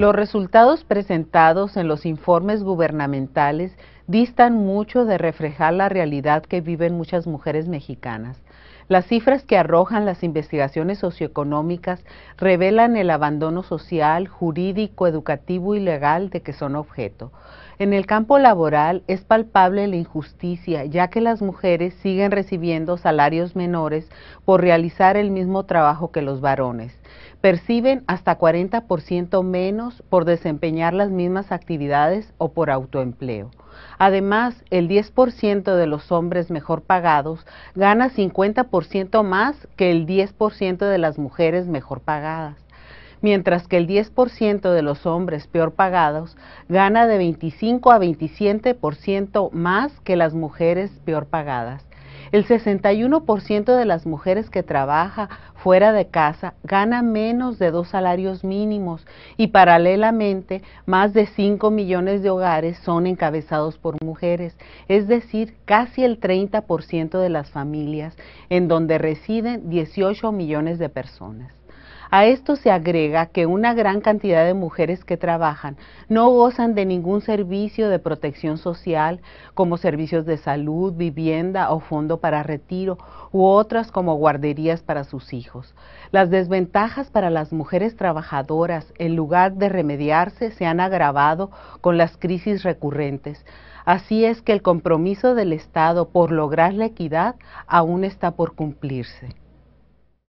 Los resultados presentados en los informes gubernamentales distan mucho de reflejar la realidad que viven muchas mujeres mexicanas. Las cifras que arrojan las investigaciones socioeconómicas revelan el abandono social, jurídico, educativo y legal de que son objeto. En el campo laboral es palpable la injusticia, ya que las mujeres siguen recibiendo salarios menores por realizar el mismo trabajo que los varones perciben hasta 40% menos por desempeñar las mismas actividades o por autoempleo. Además, el 10% de los hombres mejor pagados gana 50% más que el 10% de las mujeres mejor pagadas, mientras que el 10% de los hombres peor pagados gana de 25 a 27% más que las mujeres peor pagadas. El 61% de las mujeres que trabaja fuera de casa gana menos de dos salarios mínimos y paralelamente más de 5 millones de hogares son encabezados por mujeres, es decir, casi el 30% de las familias en donde residen 18 millones de personas. A esto se agrega que una gran cantidad de mujeres que trabajan no gozan de ningún servicio de protección social, como servicios de salud, vivienda o fondo para retiro, u otras como guarderías para sus hijos. Las desventajas para las mujeres trabajadoras, en lugar de remediarse, se han agravado con las crisis recurrentes. Así es que el compromiso del Estado por lograr la equidad aún está por cumplirse.